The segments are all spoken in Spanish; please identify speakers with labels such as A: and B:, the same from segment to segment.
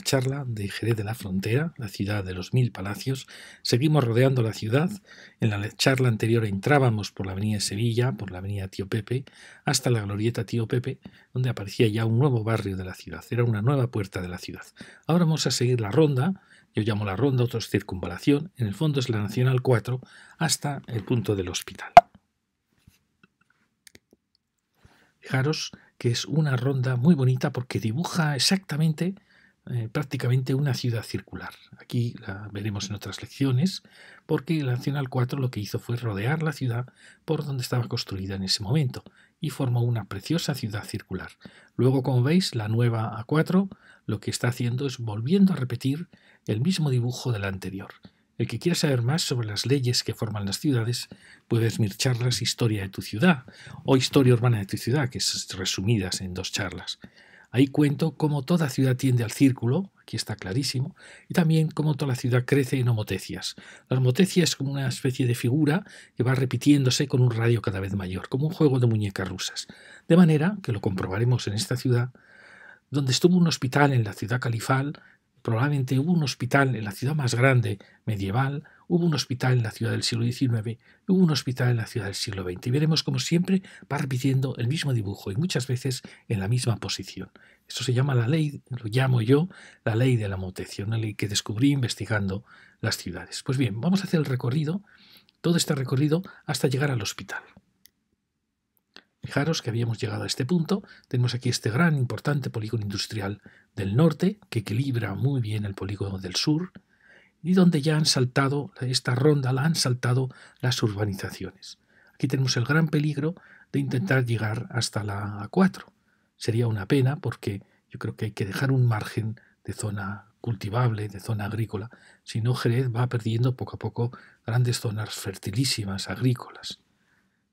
A: charla de Jerez de la Frontera, la ciudad de los mil palacios, seguimos rodeando la ciudad. En la charla anterior entrábamos por la avenida Sevilla, por la avenida Tío Pepe, hasta la glorieta Tío Pepe, donde aparecía ya un nuevo barrio de la ciudad, era una nueva puerta de la ciudad. Ahora vamos a seguir la ronda, yo llamo la ronda, otros circunvalación, en el fondo es la Nacional 4, hasta el punto del hospital. Fijaros que es una ronda muy bonita porque dibuja exactamente eh, prácticamente una ciudad circular. Aquí la veremos en otras lecciones, porque la Nacional 4 lo que hizo fue rodear la ciudad por donde estaba construida en ese momento y formó una preciosa ciudad circular. Luego, como veis, la nueva A4 lo que está haciendo es volviendo a repetir el mismo dibujo del anterior. El que quiera saber más sobre las leyes que forman las ciudades, puede mirar charlas Historia de tu ciudad o Historia urbana de tu ciudad, que es resumidas en dos charlas. Ahí cuento cómo toda ciudad tiende al círculo, aquí está clarísimo, y también cómo toda la ciudad crece en homotecias. La homotecia es como una especie de figura que va repitiéndose con un radio cada vez mayor, como un juego de muñecas rusas. De manera que lo comprobaremos en esta ciudad, donde estuvo un hospital en la ciudad califal, probablemente hubo un hospital en la ciudad más grande medieval, hubo un hospital en la ciudad del siglo XIX, hubo un hospital en la ciudad del siglo XX. Y veremos como siempre va repitiendo el mismo dibujo y muchas veces en la misma posición. Esto se llama la ley, lo llamo yo, la ley de la mutación, la ley que descubrí investigando las ciudades. Pues bien, vamos a hacer el recorrido, todo este recorrido, hasta llegar al hospital. Fijaros que habíamos llegado a este punto. Tenemos aquí este gran, importante polígono industrial del norte, que equilibra muy bien el polígono del sur, y donde ya han saltado, esta ronda la han saltado las urbanizaciones. Aquí tenemos el gran peligro de intentar llegar hasta la A4. Sería una pena porque yo creo que hay que dejar un margen de zona cultivable, de zona agrícola, si no Jerez va perdiendo poco a poco grandes zonas fertilísimas agrícolas.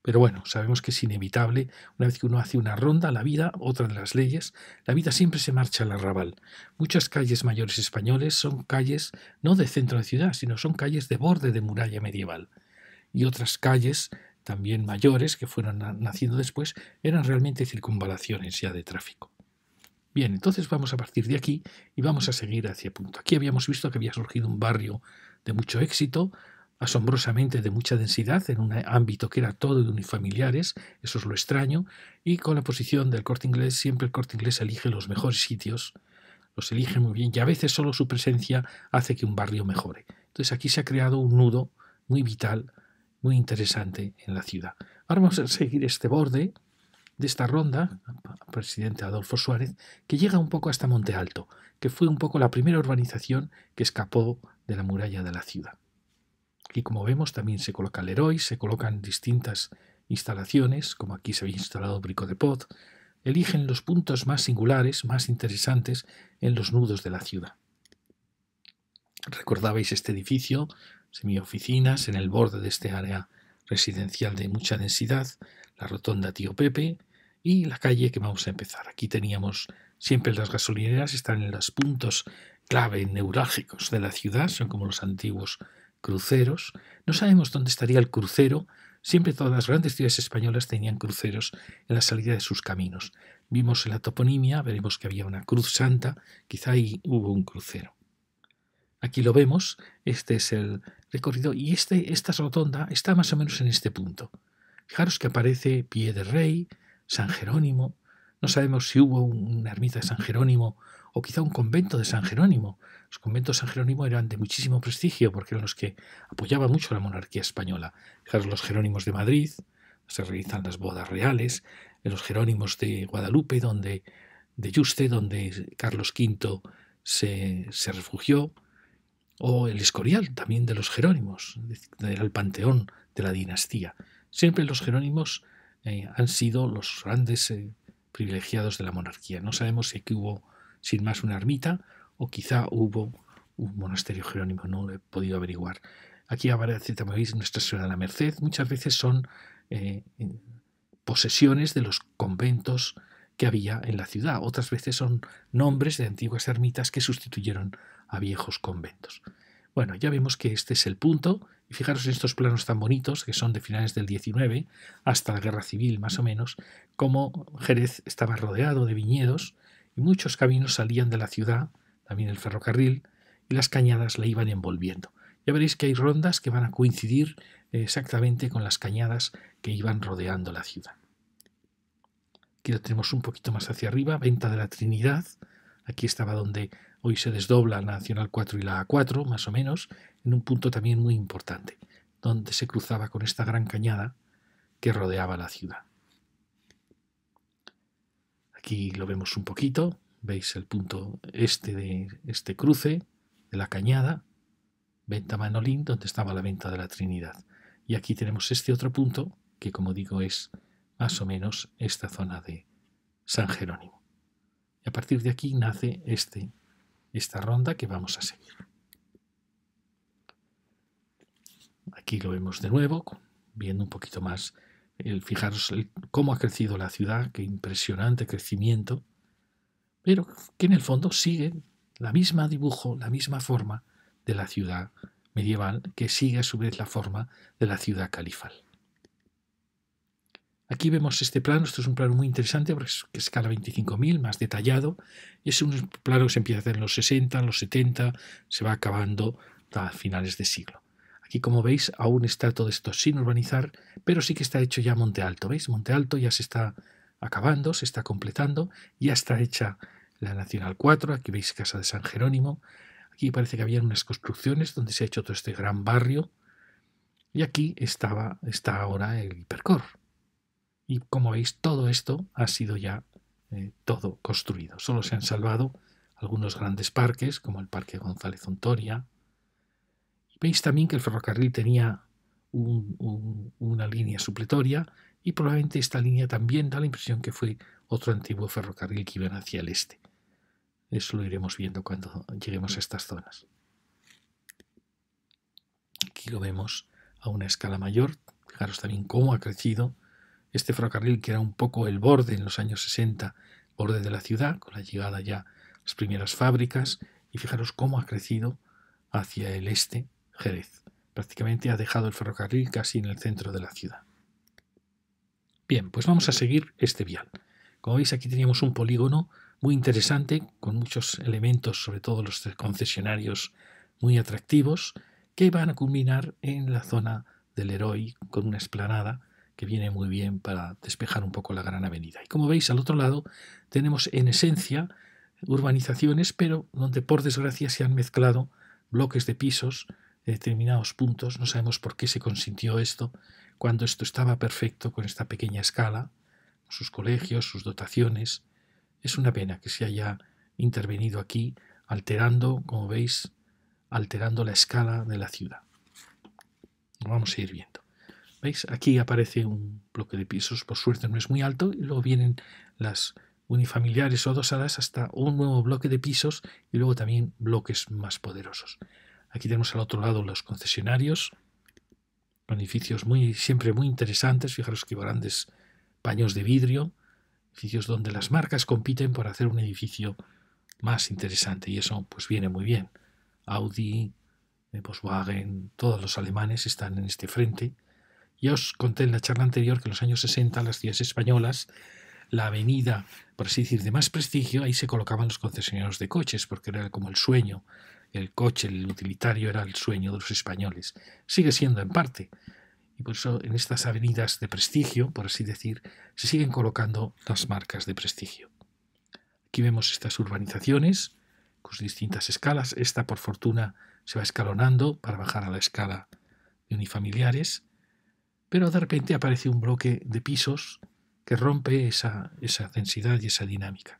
A: Pero bueno, sabemos que es inevitable. Una vez que uno hace una ronda, la vida, otra de las leyes, la vida siempre se marcha al arrabal. Muchas calles mayores españoles son calles no de centro de ciudad, sino son calles de borde de muralla medieval. Y otras calles, también mayores, que fueron naciendo después, eran realmente circunvalaciones ya de tráfico. Bien, entonces vamos a partir de aquí y vamos a seguir hacia punto. Aquí habíamos visto que había surgido un barrio de mucho éxito, asombrosamente de mucha densidad en un ámbito que era todo de unifamiliares, eso es lo extraño, y con la posición del corte inglés, siempre el corte inglés elige los mejores sitios, los elige muy bien y a veces solo su presencia hace que un barrio mejore. Entonces aquí se ha creado un nudo muy vital, muy interesante en la ciudad. Ahora vamos a seguir este borde de esta ronda, presidente Adolfo Suárez, que llega un poco hasta Monte Alto, que fue un poco la primera urbanización que escapó de la muralla de la ciudad. Aquí, como vemos, también se coloca el héroe, se colocan distintas instalaciones, como aquí se había instalado Brico de Pot. eligen los puntos más singulares, más interesantes en los nudos de la ciudad. Recordabais este edificio, semioficinas, en el borde de este área residencial de mucha densidad, la rotonda Tío Pepe y la calle que vamos a empezar. Aquí teníamos siempre las gasolineras, están en los puntos clave neurálgicos de la ciudad, son como los antiguos cruceros. No sabemos dónde estaría el crucero. Siempre todas las grandes ciudades españolas tenían cruceros en la salida de sus caminos. Vimos en la toponimia, veremos que había una cruz santa, quizá ahí hubo un crucero. Aquí lo vemos, este es el recorrido y este, esta rotonda está más o menos en este punto. Fijaros que aparece Pie de Rey, San Jerónimo, no sabemos si hubo una ermita de San Jerónimo o quizá un convento de San Jerónimo, los conventos San Jerónimo eran de muchísimo prestigio porque eran los que apoyaba mucho la monarquía española. Carlos los Jerónimos de Madrid, se realizan las bodas reales, los Jerónimos de Guadalupe, donde, de Yuste, donde Carlos V se, refugió, o el Escorial, también de los Jerónimos, era el panteón de la dinastía. Siempre los Jerónimos eh, han sido los grandes eh, privilegiados de la monarquía. No sabemos si aquí hubo, sin más, una ermita o quizá hubo un monasterio jerónimo, no lo he podido averiguar. Aquí aparece también Nuestra Señora de la Merced, muchas veces son eh, posesiones de los conventos que había en la ciudad, otras veces son nombres de antiguas ermitas que sustituyeron a viejos conventos. Bueno, ya vemos que este es el punto, y fijaros en estos planos tan bonitos, que son de finales del XIX hasta la Guerra Civil más o menos, como Jerez estaba rodeado de viñedos y muchos caminos salían de la ciudad también el ferrocarril, y las cañadas la iban envolviendo. Ya veréis que hay rondas que van a coincidir eh, exactamente con las cañadas que iban rodeando la ciudad. Aquí lo tenemos un poquito más hacia arriba, Venta de la Trinidad. Aquí estaba donde hoy se desdobla la Nacional 4 y la A4, más o menos, en un punto también muy importante, donde se cruzaba con esta gran cañada que rodeaba la ciudad. Aquí lo vemos un poquito, Veis el punto este de este cruce, de la cañada, venta Manolín, donde estaba la venta de la Trinidad. Y aquí tenemos este otro punto, que como digo es más o menos esta zona de San Jerónimo. Y a partir de aquí nace este, esta ronda que vamos a seguir. Aquí lo vemos de nuevo, viendo un poquito más. El, fijaros cómo ha crecido la ciudad, qué impresionante crecimiento pero que en el fondo sigue la misma dibujo, la misma forma de la ciudad medieval, que sigue a su vez la forma de la ciudad califal. Aquí vemos este plano, esto es un plano muy interesante porque es escala 25.000, más detallado. Es un plano que se empieza a hacer en los 60, en los 70, se va acabando a finales de siglo. Aquí, como veis, aún está todo esto sin urbanizar, pero sí que está hecho ya Monte Alto. ¿Veis? Monte Alto ya se está acabando, se está completando, ya está hecha la Nacional 4, aquí veis Casa de San Jerónimo, aquí parece que había unas construcciones donde se ha hecho todo este gran barrio, y aquí estaba, está ahora el hipercor. Y como veis, todo esto ha sido ya eh, todo construido. Solo se han salvado algunos grandes parques, como el Parque González Ontoria. Veis también que el ferrocarril tenía una línea supletoria y probablemente esta línea también da la impresión que fue otro antiguo ferrocarril que iba hacia el este. Eso lo iremos viendo cuando lleguemos a estas zonas. Aquí lo vemos a una escala mayor. Fijaros también cómo ha crecido este ferrocarril que era un poco el borde en los años 60, borde de la ciudad, con la llegada ya las primeras fábricas, y fijaros cómo ha crecido hacia el este Jerez. Prácticamente ha dejado el ferrocarril casi en el centro de la ciudad. Bien, pues vamos a seguir este vial. Como veis aquí teníamos un polígono muy interesante con muchos elementos, sobre todo los concesionarios muy atractivos, que van a culminar en la zona del Heroi con una esplanada que viene muy bien para despejar un poco la gran avenida. Y como veis al otro lado tenemos en esencia urbanizaciones, pero donde por desgracia se han mezclado bloques de pisos de determinados puntos. No sabemos por qué se consintió esto, cuando esto estaba perfecto con esta pequeña escala sus colegios, sus dotaciones. Es una pena que se haya intervenido aquí, alterando, como veis, alterando la escala de la ciudad. vamos a ir viendo. ¿Veis? Aquí aparece un bloque de pisos, por suerte no es muy alto, y luego vienen las unifamiliares o adosadas hasta un nuevo bloque de pisos y luego también bloques más poderosos. Aquí tenemos al otro lado los concesionarios, edificios muy, siempre muy interesantes, fijaros que grandes paños de vidrio, edificios donde las marcas compiten por hacer un edificio más interesante y eso pues viene muy bien. Audi, eh, Volkswagen, todos los alemanes están en este frente. Ya os conté en la charla anterior que en los años 60 las ciudades españolas, la avenida, por así decir, de más prestigio, ahí se colocaban los concesionarios de coches porque era como el sueño, el coche, el utilitario era el sueño de los españoles. Sigue siendo en parte, y por eso en estas avenidas de prestigio, por así decir, se siguen colocando las marcas de prestigio. Aquí vemos estas urbanizaciones con distintas escalas. Esta, por fortuna, se va escalonando para bajar a la escala de unifamiliares, pero de repente aparece un bloque de pisos que rompe esa, densidad y esa dinámica.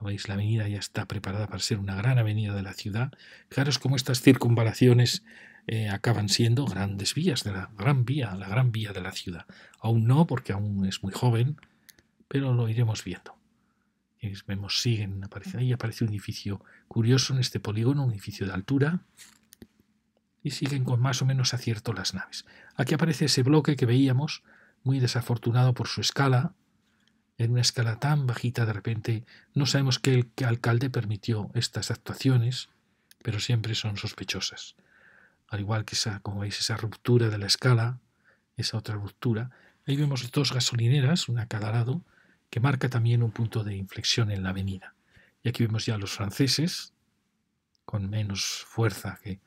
A: veis, la avenida ya está preparada para ser una gran avenida de la ciudad. Fijaros cómo estas circunvalaciones eh, acaban siendo grandes vías, de la gran vía, la gran vía de la ciudad. Aún no, porque aún es muy joven, pero lo iremos viendo. Y vemos, siguen apareciendo. Ahí aparece un edificio curioso en este polígono, un edificio de altura. Y siguen con más o menos acierto las naves. Aquí aparece ese bloque que veíamos, muy desafortunado por su escala, en una escala tan bajita de repente. No sabemos qué alcalde permitió estas actuaciones, pero siempre son sospechosas al igual que esa, como veis, esa ruptura de la escala, esa otra ruptura. Ahí vemos dos gasolineras, una a cada lado, que marca también un punto de inflexión en la avenida. Y aquí vemos ya a los franceses, con menos fuerza que,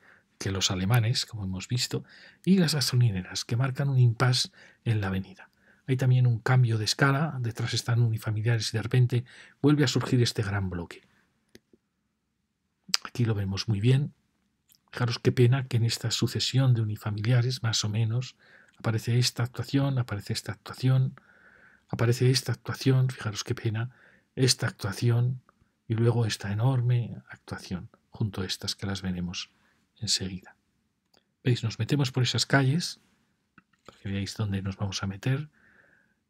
A: los alemanes, como hemos visto, y las gasolineras, que marcan un impas en la avenida. Hay también un cambio de escala, detrás están unifamiliares y de repente vuelve a surgir este gran bloque. Aquí lo vemos muy bien, Fijaros qué pena que en esta sucesión de unifamiliares, más o menos, aparece esta actuación, aparece esta actuación, aparece esta actuación, fijaros qué pena, esta actuación y luego esta enorme actuación, junto a estas que las veremos enseguida. ¿Veis? Nos metemos por esas calles, para que veáis dónde nos vamos a meter.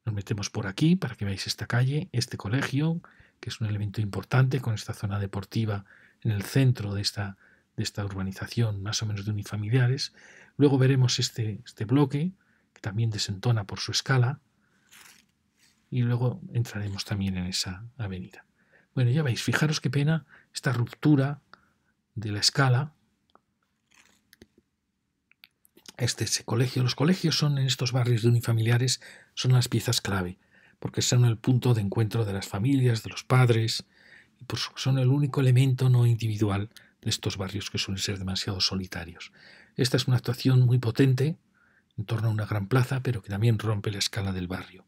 A: Nos metemos por aquí, para que veáis esta calle, este colegio, que es un elemento importante con esta zona deportiva en el centro de esta de esta urbanización más o menos de unifamiliares. Luego veremos este, este, bloque, que también desentona por su escala, y luego entraremos también en esa avenida. Bueno, ya veis, fijaros qué pena esta ruptura de la escala. Este, el colegio, los colegios son en estos barrios de unifamiliares, son las piezas clave, porque son el punto de encuentro de las familias, de los padres, y por son el único elemento no individual estos barrios que suelen ser demasiado solitarios. Esta es una actuación muy potente en torno a una gran plaza, pero que también rompe la escala del barrio.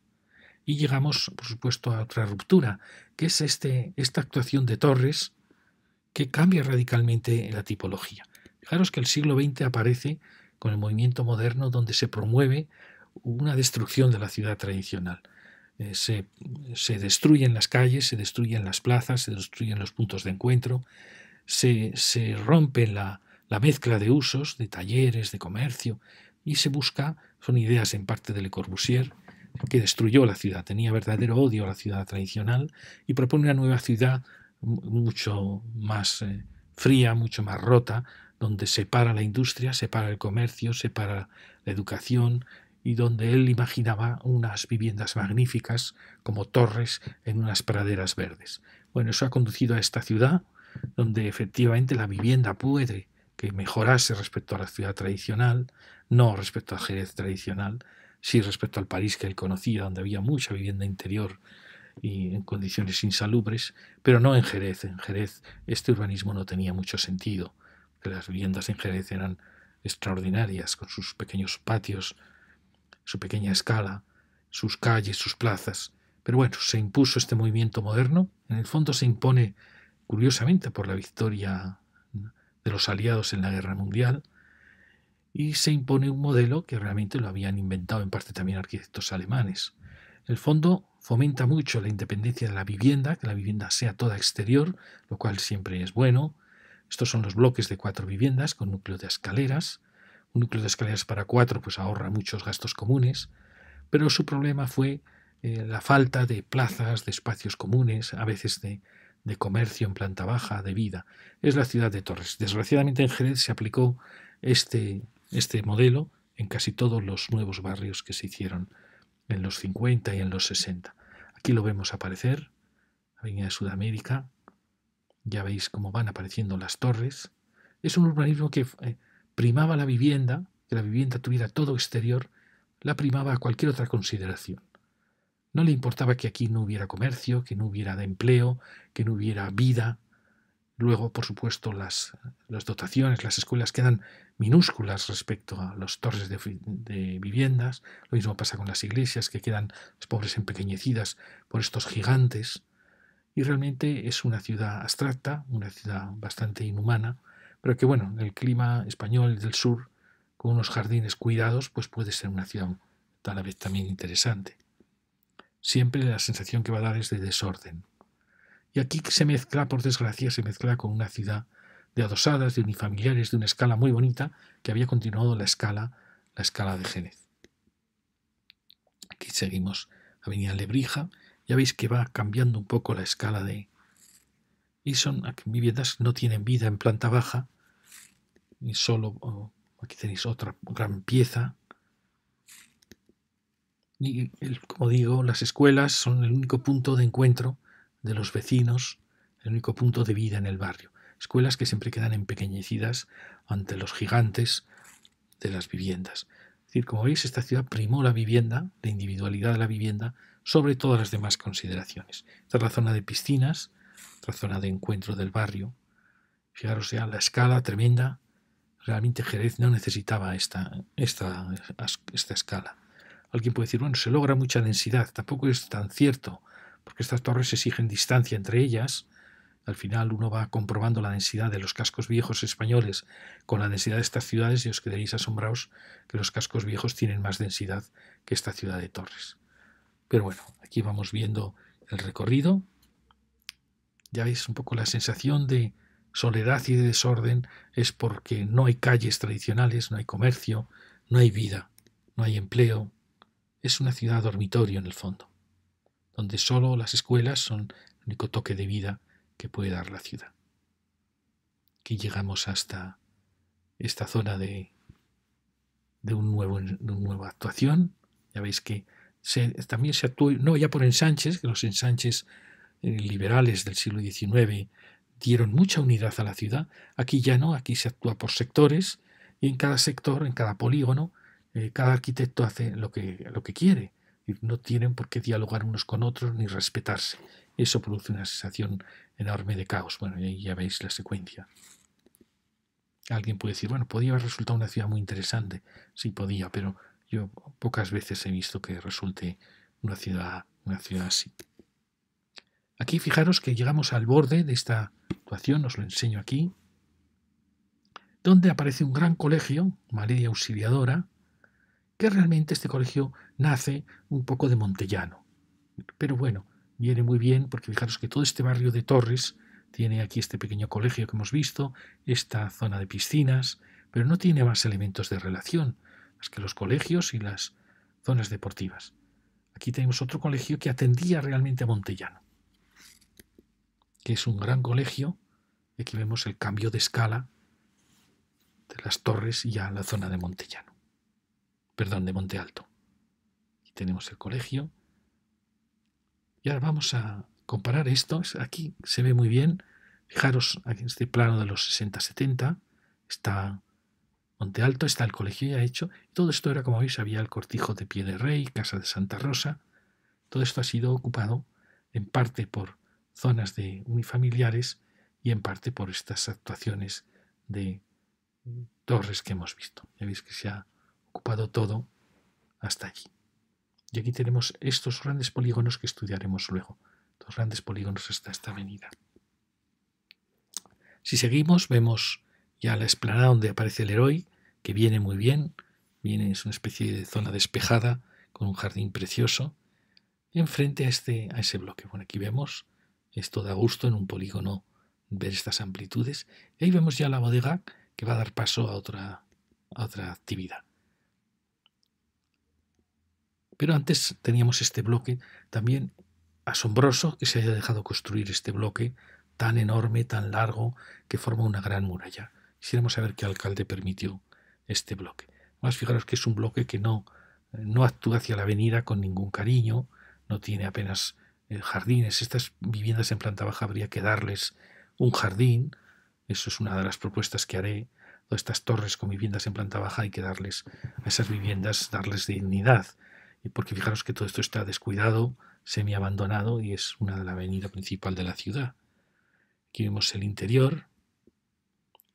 A: Y llegamos, por supuesto, a otra ruptura, que es este, esta actuación de Torres que cambia radicalmente la tipología. Fijaros que el siglo XX aparece con el movimiento moderno donde se promueve una destrucción de la ciudad tradicional. Eh, se, se, destruyen las calles, se destruyen las plazas, se destruyen los puntos de encuentro, se, rompe la, mezcla de usos, de talleres, de comercio, y se busca, son ideas en parte de Le Corbusier, que destruyó la ciudad, tenía verdadero odio a la ciudad tradicional y propone una nueva ciudad mucho más eh, fría, mucho más rota, donde separa la industria, separa el comercio, separa la educación y donde él imaginaba unas viviendas magníficas como torres en unas praderas verdes. Bueno, eso ha conducido a esta ciudad, donde efectivamente la vivienda puede que mejorase respecto a la ciudad tradicional, no respecto a Jerez tradicional, sí respecto al París que él conocía, donde había mucha vivienda interior y en condiciones insalubres, pero no en Jerez. En Jerez este urbanismo no tenía mucho sentido. Las viviendas en Jerez eran extraordinarias, con sus pequeños patios, su pequeña escala, sus calles, sus plazas. Pero bueno, se impuso este movimiento moderno, en el fondo se impone curiosamente por la victoria de los aliados en la guerra mundial, y se impone un modelo que realmente lo habían inventado en parte también arquitectos alemanes. El fondo fomenta mucho la independencia de la vivienda, que la vivienda sea toda exterior, lo cual siempre es bueno. Estos son los bloques de cuatro viviendas con núcleo de escaleras. Un núcleo de escaleras para cuatro pues ahorra muchos gastos comunes, pero su problema fue eh, la falta de plazas, de espacios comunes, a veces de de comercio en planta baja, de vida. Es la ciudad de Torres. Desgraciadamente en Jerez se aplicó este, este modelo en casi todos los nuevos barrios que se hicieron en los 50 y en los 60. Aquí lo vemos aparecer, Avenida de Sudamérica, ya veis cómo van apareciendo las torres. Es un urbanismo que eh, primaba la vivienda, que la vivienda tuviera todo exterior, la primaba a cualquier otra consideración. No le importaba que aquí no hubiera comercio, que no hubiera empleo, que no hubiera vida. Luego, por supuesto, las, dotaciones, las escuelas quedan minúsculas respecto a los torres de, viviendas. Lo mismo pasa con las iglesias, que quedan pobres empequeñecidas por estos gigantes. Y realmente es una ciudad abstracta, una ciudad bastante inhumana, pero que bueno, el clima español del sur, con unos jardines cuidados, pues puede ser una ciudad tal vez también interesante. Siempre la sensación que va a dar es de desorden. Y aquí se mezcla, por desgracia, se mezcla con una ciudad de adosadas, de unifamiliares, de una escala muy bonita, que había continuado la escala, la escala de Génez. Aquí seguimos Avenida Lebrija. Ya veis que va cambiando un poco la escala de... Y son viviendas no tienen vida en planta baja, y solo... Oh, aquí tenéis otra gran pieza como digo, las escuelas son el único punto de encuentro de los vecinos, el único punto de vida en el barrio. Escuelas que siempre quedan empequeñecidas ante los gigantes de las viviendas. Es decir, como veis, esta ciudad primó la vivienda, la individualidad de la vivienda, sobre todas las demás consideraciones. Esta es la zona de piscinas, la zona de encuentro del barrio. Fijaros ya la escala tremenda. Realmente Jerez no necesitaba esta, esta, esta escala. Alguien puede decir, bueno, se logra mucha densidad, tampoco es tan cierto, porque estas torres exigen distancia entre ellas. Al final uno va comprobando la densidad de los cascos viejos españoles con la densidad de estas ciudades y os quedaréis asombrados que los cascos viejos tienen más densidad que esta ciudad de Torres. Pero bueno, aquí vamos viendo el recorrido. Ya veis un poco la sensación de soledad y de desorden es porque no hay calles tradicionales, no hay comercio, no hay vida, no hay empleo, es una ciudad dormitorio en el fondo, donde solo las escuelas son el único toque de vida que puede dar la ciudad. Aquí llegamos hasta esta zona de, de, un nuevo, una nueva actuación. Ya veis que se, también se actúa, no ya por ensanches, que los ensanches eh, liberales del siglo XIX dieron mucha unidad a la ciudad. Aquí ya no, aquí se actúa por sectores y en cada sector, en cada polígono, eh, cada arquitecto hace lo que, lo que quiere. Y no tienen por qué dialogar unos con otros ni respetarse. Eso produce una sensación enorme de caos. Bueno, ahí ya veis la secuencia. Alguien puede decir, bueno, podría resultar una ciudad muy interesante. Sí, podía, pero yo pocas veces he visto que resulte una ciudad, una ciudad así. Aquí fijaros que llegamos al borde de esta situación os lo enseño aquí, donde aparece un gran colegio, María Auxiliadora, que realmente este colegio nace un poco de Montellano. Pero bueno, viene muy bien porque fijaros que todo este barrio de Torres tiene aquí este pequeño colegio que hemos visto, esta zona de piscinas, pero no tiene más elementos de relación, más que los colegios y las zonas deportivas. Aquí tenemos otro colegio que atendía realmente a Montellano, que es un gran colegio, aquí vemos el cambio de escala de las torres y a la zona de Montellano perdón, de Monte Alto. Aquí tenemos el colegio. Y ahora vamos a comparar esto. Aquí se ve muy bien. Fijaros, aquí en este plano de los 60-70 está Monte Alto, está el colegio ya hecho. Todo esto era, como veis, había el cortijo de Pie de Rey, Casa de Santa Rosa. Todo esto ha sido ocupado en parte por zonas de unifamiliares y en parte por estas actuaciones de torres que hemos visto. Ya veis que se ha ocupado todo hasta allí. Y aquí tenemos estos grandes polígonos que estudiaremos luego. Dos grandes polígonos hasta esta avenida. Si seguimos, vemos ya la explanada donde aparece el héroe, que viene muy bien. Viene, es una especie de zona despejada con un jardín precioso. Y enfrente a, este, a ese bloque. Bueno, aquí vemos, esto da gusto en un polígono ver estas amplitudes. Y ahí vemos ya la bodega que va a dar paso a otra, a otra actividad. Pero antes teníamos este bloque también asombroso que se haya dejado construir este bloque tan enorme, tan largo, que forma una gran muralla. Quisiéramos saber qué alcalde permitió este bloque. Más fijaros que es un bloque que no, no actúa hacia la avenida con ningún cariño, no tiene apenas eh, jardines. Estas viviendas en planta baja habría que darles un jardín. Eso es una de las propuestas que haré. Todas estas torres con viviendas en planta baja hay que darles a esas viviendas, darles dignidad, porque fijaros que todo esto está descuidado, semi-abandonado y es una de la avenida principal de la ciudad. Aquí vemos el interior.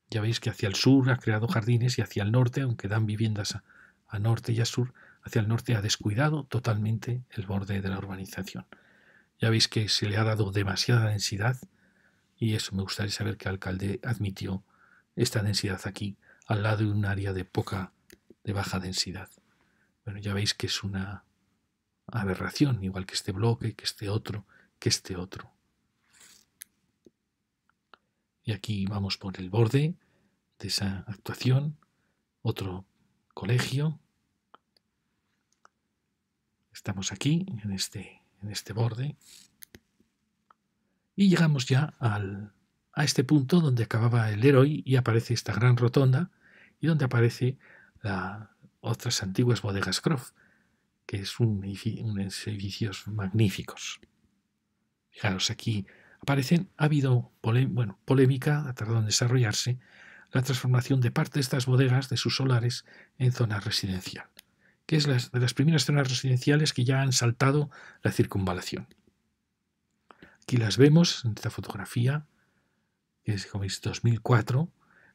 A: Ya veis que hacia el sur ha creado jardines y hacia el norte, aunque dan viviendas a, norte y a sur, hacia el norte ha descuidado totalmente el borde de la urbanización. Ya veis que se le ha dado demasiada densidad y eso me gustaría saber que alcalde admitió esta densidad aquí, al lado de un área de poca, de baja densidad. Bueno, ya veis que es una aberración, igual que este bloque, que este otro, que este otro. Y aquí vamos por el borde de esa actuación, otro colegio. Estamos aquí, en este, en este borde. Y llegamos ya al, a este punto donde acababa el héroe y aparece esta gran rotonda y donde aparece la, otras antiguas bodegas Croft, que es un, edificio, edificios magníficos. Fijaros, aquí aparecen, ha habido polémica, ha tardado en desarrollarse, la transformación de parte de estas bodegas, de sus solares, en zona residencial, que es de las primeras zonas residenciales que ya han saltado la circunvalación. Aquí las vemos en esta fotografía, que es como 2004,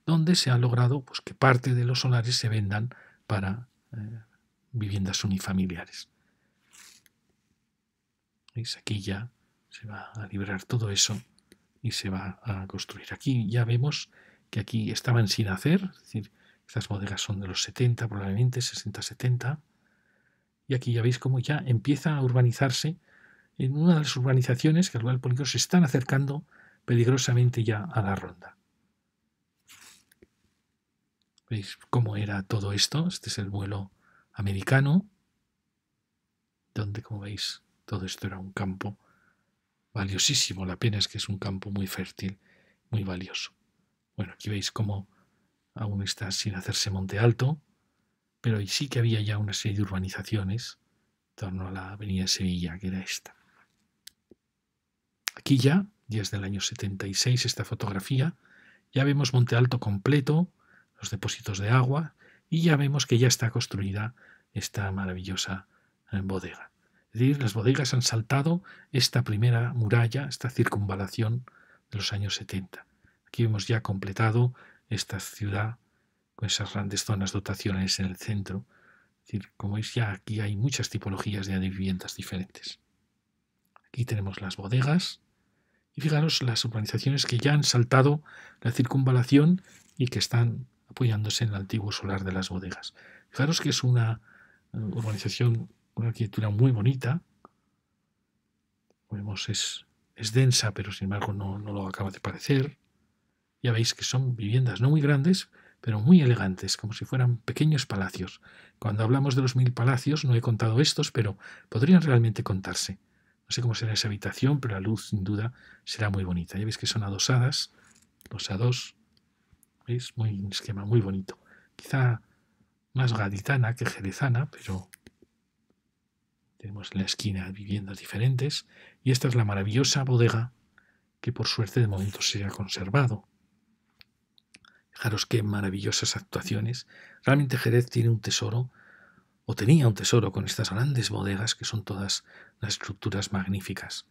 A: donde se ha logrado pues, que parte de los solares se vendan para eh, viviendas unifamiliares. Aquí ya se va a liberar todo eso y se va a construir. Aquí ya vemos que aquí estaban sin hacer, es decir, estas bodegas son de los 70 probablemente, 60-70. Y aquí ya veis cómo ya empieza a urbanizarse en una de las urbanizaciones que al lugar del se están acercando peligrosamente ya a la ronda. ¿Veis cómo era todo esto? Este es el vuelo americano, donde, como veis, todo esto era un campo valiosísimo. La pena es que es un campo muy fértil, muy valioso. Bueno, aquí veis cómo aún está sin hacerse Monte Alto, pero sí que había ya una serie de urbanizaciones en torno a la avenida Sevilla, que era esta. Aquí ya, desde el año 76, esta fotografía, ya vemos Monte Alto completo, los depósitos de agua y ya vemos que ya está construida esta maravillosa eh, bodega. Es decir, las bodegas han saltado esta primera muralla, esta circunvalación de los años 70. Aquí vemos ya completado esta ciudad con esas grandes zonas dotaciones en el centro. Es decir, como veis ya aquí hay muchas tipologías de viviendas diferentes. Aquí tenemos las bodegas y fijaros las urbanizaciones que ya han saltado la circunvalación y que están apoyándose en el antiguo solar de las bodegas. Fijaros que es una eh, urbanización, una arquitectura muy bonita. es, densa, pero sin embargo no, lo acaba de parecer. Ya veis que son viviendas no muy grandes, pero muy elegantes, como si fueran pequeños palacios. Cuando hablamos de los mil palacios, no he contado estos, pero podrían realmente contarse. No sé cómo será esa habitación, pero la luz sin duda será muy bonita. Ya veis que son adosadas, dos ados es muy, un esquema muy bonito. Quizá más gaditana que jerezana, pero tenemos en la esquina viviendas diferentes. Y esta es la maravillosa bodega que por suerte de momento se ha conservado. Fijaros qué maravillosas actuaciones. Realmente Jerez tiene un tesoro, o tenía un tesoro con estas grandes bodegas que son todas las estructuras magníficas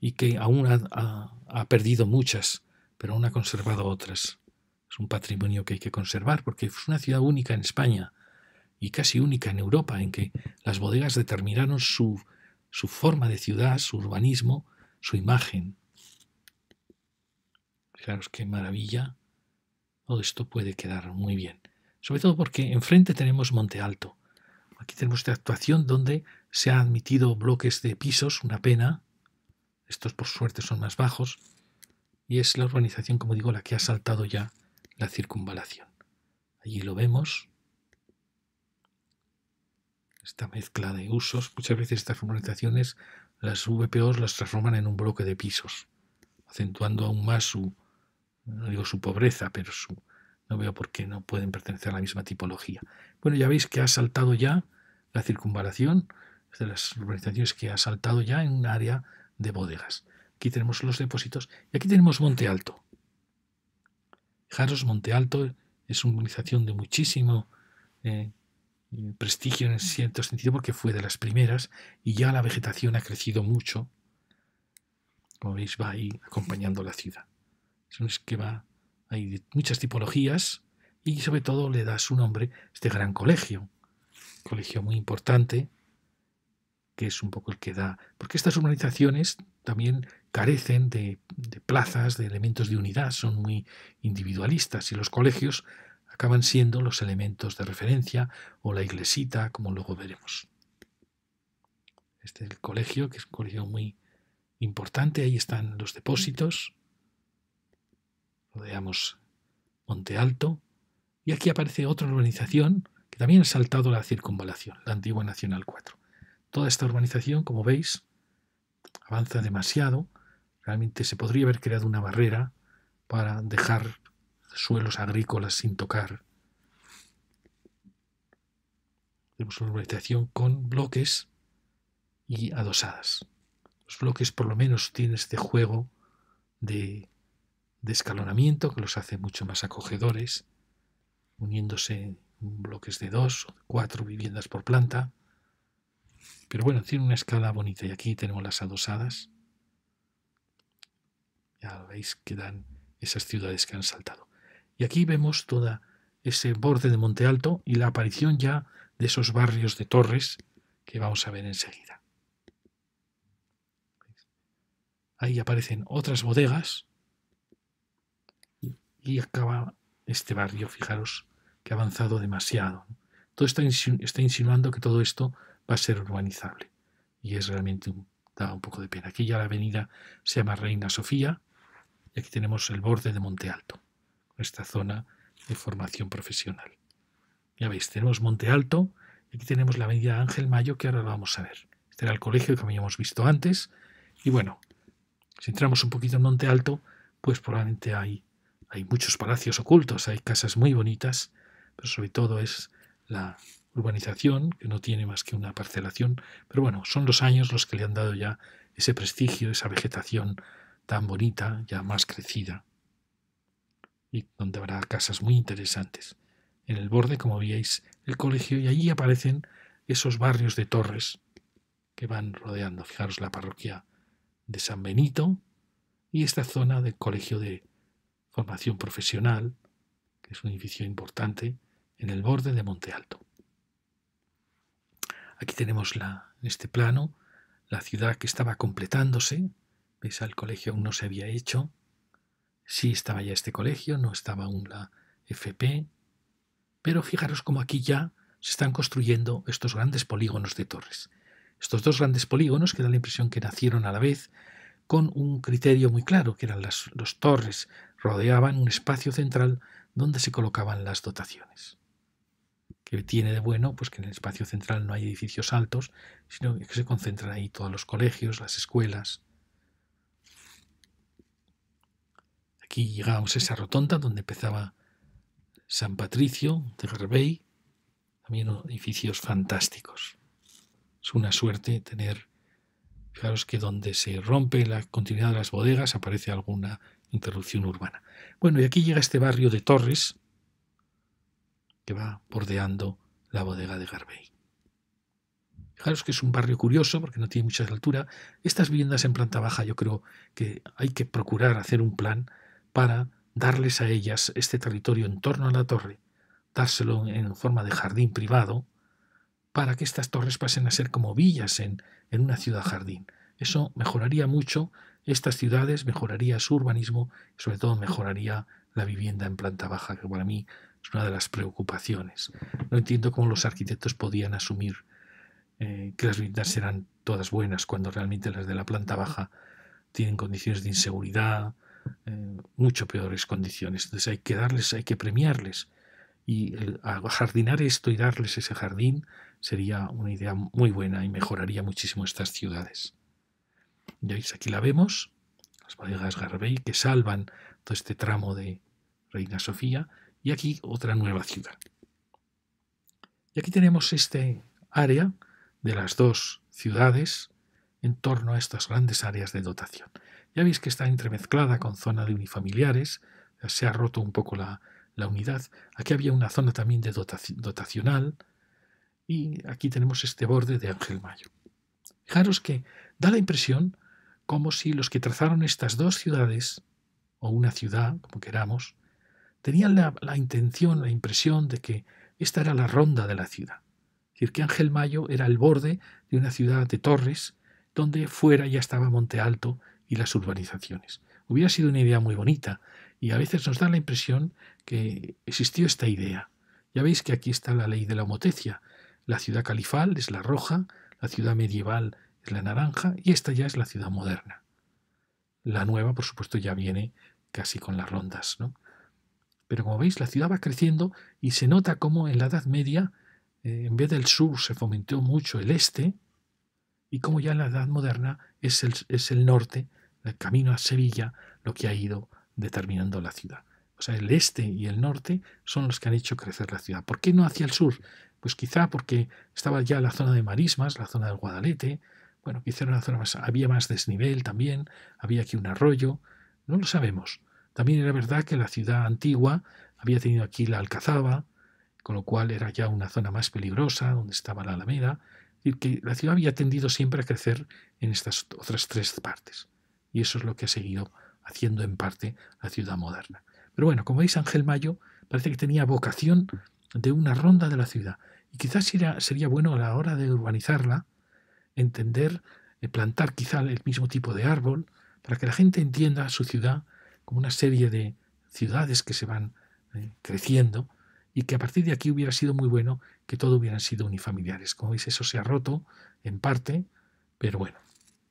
A: y que aún ha, ha perdido muchas, pero aún ha conservado otras. Es un patrimonio que hay que conservar porque es una ciudad única en España y casi única en Europa en que las bodegas determinaron su, forma de ciudad, su urbanismo, su imagen. Fijaros qué maravilla. Todo esto puede quedar muy bien. Sobre todo porque enfrente tenemos Monte Alto. Aquí tenemos esta actuación donde se han admitido bloques de pisos, una pena. Estos por suerte son más bajos. Y es la urbanización, como digo, la que ha saltado ya la circunvalación. Allí lo vemos, esta mezcla de usos. Muchas veces estas formalizaciones, las VPOs las transforman en un bloque de pisos, acentuando aún más su, digo su pobreza, pero su, no veo por qué no pueden pertenecer a la misma tipología. Bueno, ya veis que ha saltado ya la circunvalación, es de las urbanizaciones que ha saltado ya en un área de bodegas. Aquí tenemos los depósitos y aquí tenemos Monte Alto. Fijaros, Monte Alto es una organización de muchísimo eh, prestigio en cierto sentido porque fue de las primeras y ya la vegetación ha crecido mucho. Como veis, va ahí acompañando la ciudad. Es un esquema hay muchas tipologías y sobre todo le da su nombre este gran colegio. Colegio muy importante, que es un poco el que da. Porque estas urbanizaciones también carecen de, plazas, de elementos de unidad, son muy individualistas y los colegios acaban siendo los elementos de referencia o la iglesita, como luego veremos. Este es el colegio, que es un colegio muy importante, ahí están los depósitos, rodeamos Monte Alto, y aquí aparece otra urbanización que también ha saltado la circunvalación, la antigua Nacional 4. Toda esta urbanización, como veis, avanza demasiado, realmente se podría haber creado una barrera para dejar suelos agrícolas sin tocar. Tenemos una urbanización con bloques y adosadas. Los bloques por lo menos tienen este juego de, de escalonamiento que los hace mucho más acogedores, uniéndose en bloques de dos o cuatro viviendas por planta. Pero bueno, tiene una escala bonita y aquí tenemos las adosadas. Ya veis que dan esas ciudades que han saltado. Y aquí vemos todo ese borde de Monte Alto y la aparición ya de esos barrios de torres que vamos a ver enseguida. Ahí aparecen otras bodegas y acaba este barrio, fijaros, que ha avanzado demasiado. Todo está, está insinuando que todo esto va a ser urbanizable. Y es realmente un, da un poco de pena. Aquí ya la avenida se llama Reina Sofía y aquí tenemos el borde de Monte Alto, esta zona de formación profesional. Ya veis, tenemos Monte Alto y aquí tenemos la avenida Ángel Mayo que ahora vamos a ver. Este era el colegio que habíamos visto antes y bueno, si entramos un poquito en Monte Alto, pues probablemente hay, hay muchos palacios ocultos, hay casas muy bonitas, pero sobre todo es la, urbanización, que no tiene más que una parcelación, pero bueno, son los años los que le han dado ya ese prestigio, esa vegetación tan bonita, ya más crecida, y donde habrá casas muy interesantes. En el borde, como veis el colegio, y allí aparecen esos barrios de torres que van rodeando, fijaros, la parroquia de San Benito y esta zona del colegio de formación profesional, que es un edificio importante en el borde de Monte Alto. Aquí tenemos en este plano la ciudad que estaba completándose. ¿Veis? El colegio aún no se había hecho. Sí estaba ya este colegio, no estaba aún la FP. Pero fijaros cómo aquí ya se están construyendo estos grandes polígonos de torres. Estos dos grandes polígonos que dan la impresión que nacieron a la vez con un criterio muy claro, que eran las los torres, rodeaban un espacio central donde se colocaban las dotaciones que tiene de bueno pues que en el espacio central no hay edificios altos, sino que se concentran ahí todos los colegios, las escuelas. Aquí llegamos a esa rotonda donde empezaba San Patricio de Garbey, también edificios fantásticos. Es una suerte tener, fijaros que donde se rompe la continuidad de las bodegas aparece alguna interrupción urbana. Bueno, y aquí llega este barrio de Torres, que va bordeando la bodega de Garvey. Fijaros que es un barrio curioso porque no tiene mucha altura. Estas viviendas en planta baja yo creo que hay que procurar hacer un plan para darles a ellas este territorio en torno a la torre, dárselo en forma de jardín privado, para que estas torres pasen a ser como villas en, en una ciudad jardín. Eso mejoraría mucho estas ciudades, mejoraría su urbanismo, y sobre todo mejoraría la vivienda en planta baja, que para mí una de las preocupaciones. No entiendo cómo los arquitectos podían asumir eh, que las viviendas serán todas buenas cuando realmente las de la planta baja tienen condiciones de inseguridad, eh, mucho peores condiciones. Entonces hay que darles, hay que premiarles. Y jardinar esto y darles ese jardín sería una idea muy buena y mejoraría muchísimo estas ciudades. Ya veis, aquí la vemos, las bodegas Garvey, que salvan todo este tramo de Reina Sofía y aquí otra nueva ciudad. Y aquí tenemos este área de las dos ciudades en torno a estas grandes áreas de dotación. Ya veis que está entremezclada con zona de unifamiliares, se ha roto un poco la, la unidad. Aquí había una zona también de dotación, dotacional y aquí tenemos este borde de Ángel Mayo. Fijaros que da la impresión como si los que trazaron estas dos ciudades, o una ciudad, como queramos, tenían la, intención, la impresión de que esta era la ronda de la ciudad. Es decir, que Ángel Mayo era el borde de una ciudad de torres, donde fuera ya estaba Monte Alto y las urbanizaciones. Hubiera sido una idea muy bonita, y a veces nos da la impresión que existió esta idea. Ya veis que aquí está la ley de la homotecia. La ciudad califal es la roja, la ciudad medieval es la naranja, y esta ya es la ciudad moderna. La nueva, por supuesto, ya viene casi con las rondas, ¿no? Pero como veis, la ciudad va creciendo y se nota cómo en la Edad Media, eh, en vez del sur, se fomentó mucho el este, y cómo ya en la Edad Moderna es el, es el norte, el camino a Sevilla, lo que ha ido determinando la ciudad. O sea, el este y el norte son los que han hecho crecer la ciudad. ¿Por qué no hacia el sur? Pues quizá porque estaba ya la zona de marismas, la zona del Guadalete, bueno, quizá era una zona más, había más desnivel también, había aquí un arroyo, no lo sabemos. También era verdad que la ciudad antigua había tenido aquí la Alcazaba, con lo cual era ya una zona más peligrosa, donde estaba la Alameda, y que la ciudad había tendido siempre a crecer en estas otras tres partes. Y eso es lo que ha seguido haciendo en parte la ciudad moderna. Pero bueno, como veis, Ángel Mayo parece que tenía vocación de una ronda de la ciudad. Y quizás sería bueno a la hora de urbanizarla, entender, eh, plantar quizá el mismo tipo de árbol, para que la gente entienda su ciudad como una serie de ciudades que se van eh, creciendo y que a partir de aquí hubiera sido muy bueno que todo hubieran sido unifamiliares. Como veis, eso se ha roto en parte, pero bueno,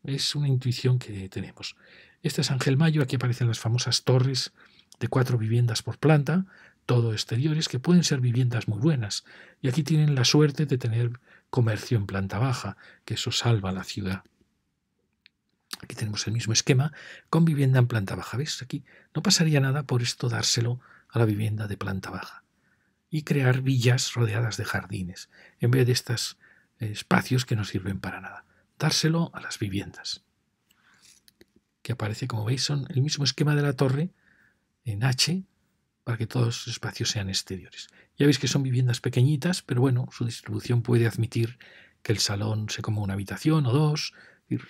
A: es una intuición que tenemos. Este es Ángel Mayo, aquí aparecen las famosas torres de cuatro viviendas por planta, todo exteriores, que pueden ser viviendas muy buenas. Y aquí tienen la suerte de tener comercio en planta baja, que eso salva la ciudad. Aquí tenemos el mismo esquema con vivienda en planta baja. veis, Aquí no pasaría nada por esto dárselo a la vivienda de planta baja y crear villas rodeadas de jardines, en vez de estos eh, espacios que no sirven para nada. Dárselo a las viviendas. Que aparece, como veis, son el mismo esquema de la torre en H para que todos los espacios sean exteriores. Ya veis que son viviendas pequeñitas, pero bueno, su distribución puede admitir que el salón sea como una habitación o dos,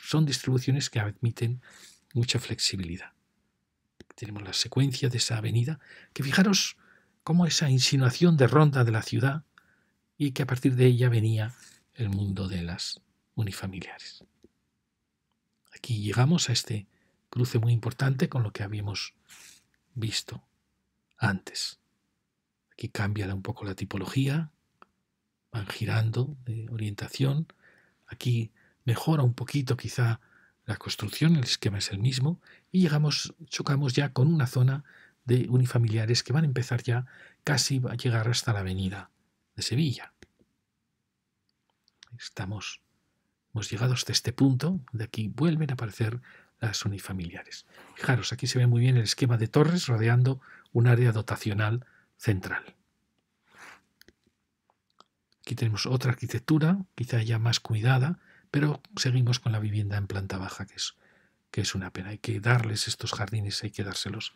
A: son distribuciones que admiten mucha flexibilidad. Tenemos la secuencia de esa avenida, que fijaros cómo esa insinuación de ronda de la ciudad y que a partir de ella venía el mundo de las unifamiliares. Aquí llegamos a este cruce muy importante con lo que habíamos visto antes. Aquí cambia un poco la tipología, van girando de orientación. Aquí mejora un poquito quizá la construcción, el esquema es el mismo, y llegamos, chocamos ya con una zona de unifamiliares que van a empezar ya casi a llegar hasta la avenida de Sevilla. Estamos, hemos llegado hasta este punto, de aquí vuelven a aparecer las unifamiliares. Fijaros, aquí se ve muy bien el esquema de torres rodeando un área dotacional central. Aquí tenemos otra arquitectura, quizá ya más cuidada, pero seguimos con la vivienda en planta baja, que es, que es una pena. Hay que darles estos jardines, hay que dárselos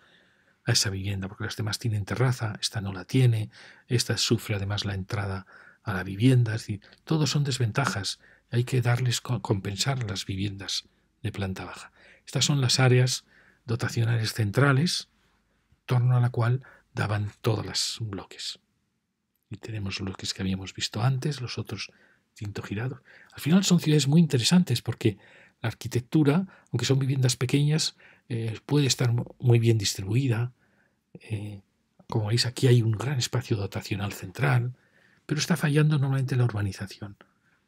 A: a esa vivienda, porque las demás tienen terraza, esta no la tiene, esta sufre además la entrada a la vivienda, es decir, todos son desventajas, hay que darles compensar las viviendas de planta baja. Estas son las áreas dotacionales centrales, en torno a la cual daban todos los bloques. Y tenemos los bloques que habíamos visto antes, los otros al final son ciudades muy interesantes porque la arquitectura, aunque son viviendas pequeñas, eh, puede estar muy bien distribuida. Eh, como veis, aquí hay un gran espacio dotacional central, pero está fallando normalmente la urbanización,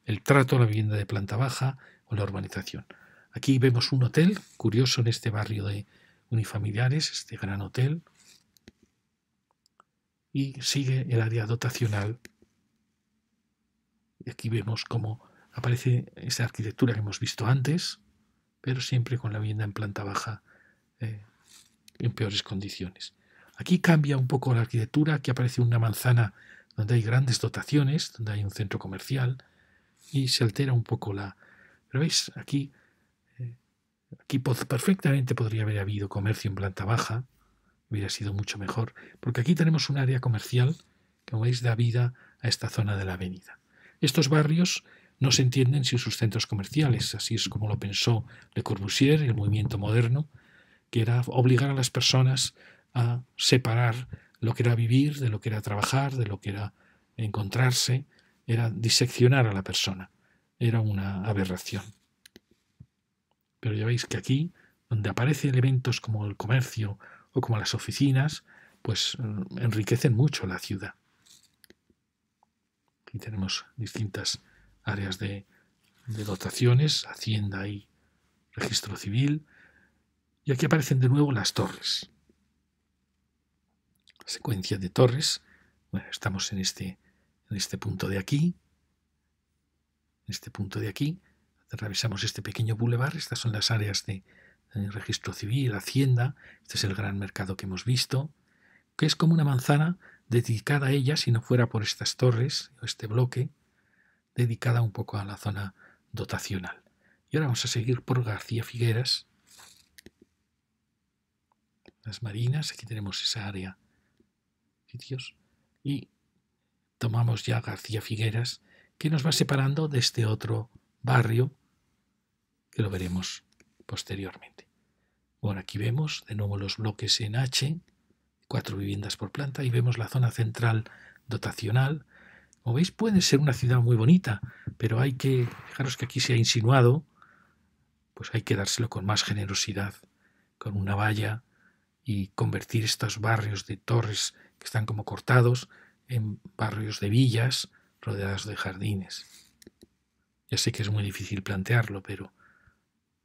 A: el trato a la vivienda de planta baja o la urbanización. Aquí vemos un hotel curioso en este barrio de unifamiliares, este gran hotel, y sigue el área dotacional aquí vemos cómo aparece esa arquitectura que hemos visto antes, pero siempre con la vivienda en planta baja eh, en peores condiciones. Aquí cambia un poco la arquitectura, aquí aparece una manzana donde hay grandes dotaciones, donde hay un centro comercial, y se altera un poco la... Pero veis, aquí, eh, aquí perfectamente podría haber habido comercio en planta baja, hubiera sido mucho mejor, porque aquí tenemos un área comercial que, como veis, da vida a esta zona de la avenida. Estos barrios no se entienden sin sus centros comerciales, así es como lo pensó Le Corbusier, el movimiento moderno, que era obligar a las personas a separar lo que era vivir de lo que era trabajar, de lo que era encontrarse, era diseccionar a la persona, era una aberración. Pero ya veis que aquí, donde aparecen elementos como el comercio o como las oficinas, pues eh, enriquecen mucho la ciudad. Aquí tenemos distintas áreas de, dotaciones, Hacienda y Registro Civil. Y aquí aparecen de nuevo las torres. La secuencia de torres. Bueno, estamos en este, en este punto de aquí. En este punto de aquí. Atravesamos este pequeño bulevar. Estas son las áreas de registro civil, hacienda. Este es el gran mercado que hemos visto. Que es como una manzana dedicada a ella si no fuera por estas torres o este bloque, dedicada un poco a la zona dotacional. Y ahora vamos a seguir por García Figueras, las marinas, aquí tenemos esa área, sitios, y tomamos ya García Figueras, que nos va separando de este otro barrio, que lo veremos posteriormente. Bueno, aquí vemos de nuevo los bloques en H, cuatro viviendas por planta, y vemos la zona central dotacional. Como veis, puede ser una ciudad muy bonita, pero hay que, fijaros que aquí se ha insinuado, pues hay que dárselo con más generosidad, con una valla y convertir estos barrios de torres que están como cortados en barrios de villas Rodeados de jardines. Ya sé que es muy difícil plantearlo, pero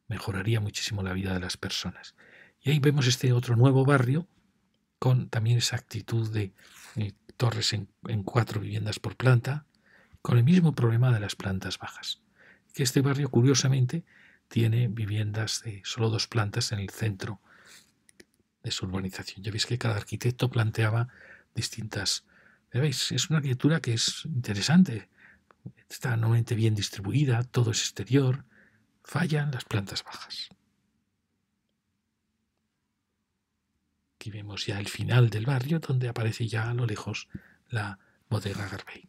A: mejoraría muchísimo la vida de las personas. Y ahí vemos este otro nuevo barrio con también esa actitud de eh, torres en, cuatro viviendas por planta, con el mismo problema de las plantas bajas. Que este barrio, curiosamente, tiene viviendas de solo dos plantas en el centro de su urbanización. Ya veis que cada arquitecto planteaba distintas. veis, es una arquitectura que es interesante. Está normalmente bien distribuida, todo es exterior. Fallan las plantas bajas. Aquí vemos ya el final del barrio, donde aparece ya a lo lejos la bodega Garvey.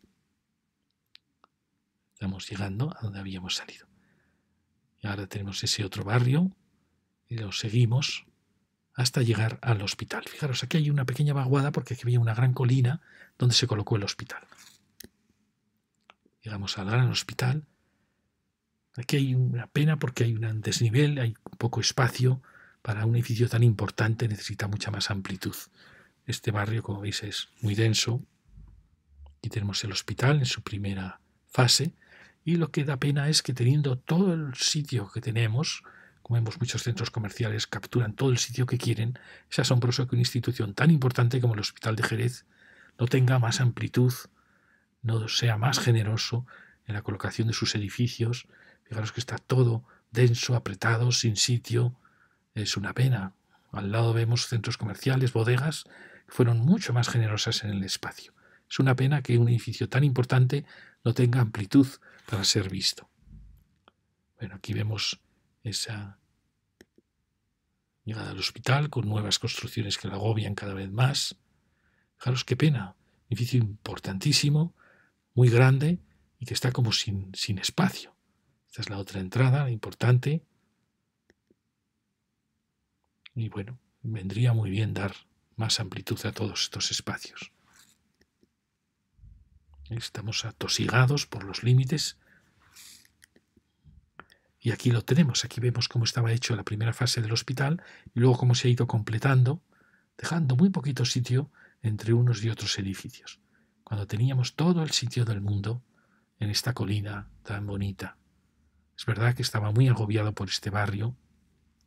A: Estamos llegando a donde habíamos salido. Y ahora tenemos ese otro barrio y lo seguimos hasta llegar al hospital. Fijaros, aquí hay una pequeña vaguada porque aquí había una gran colina donde se colocó el hospital. Llegamos al gran hospital. Aquí hay una pena porque hay un desnivel, hay poco espacio para un edificio tan importante necesita mucha más amplitud. Este barrio, como veis, es muy denso. Aquí tenemos el hospital en su primera fase. Y lo que da pena es que teniendo todo el sitio que tenemos, como vemos muchos centros comerciales capturan todo el sitio que quieren, es asombroso que una institución tan importante como el Hospital de Jerez no tenga más amplitud, no sea más generoso en la colocación de sus edificios. Fijaros que está todo denso, apretado, sin sitio, es una pena. Al lado vemos centros comerciales, bodegas, que fueron mucho más generosas en el espacio. Es una pena que un edificio tan importante no tenga amplitud para ser visto. Bueno, aquí vemos esa llegada al hospital con nuevas construcciones que la agobian cada vez más. Fijaros qué pena, un edificio importantísimo, muy grande y que está como sin, sin espacio. Esta es la otra entrada importante. Y bueno, vendría muy bien dar más amplitud a todos estos espacios. Estamos atosigados por los límites. Y aquí lo tenemos, aquí vemos cómo estaba hecho la primera fase del hospital y luego cómo se ha ido completando, dejando muy poquito sitio entre unos y otros edificios, cuando teníamos todo el sitio del mundo en esta colina tan bonita. Es verdad que estaba muy agobiado por este barrio,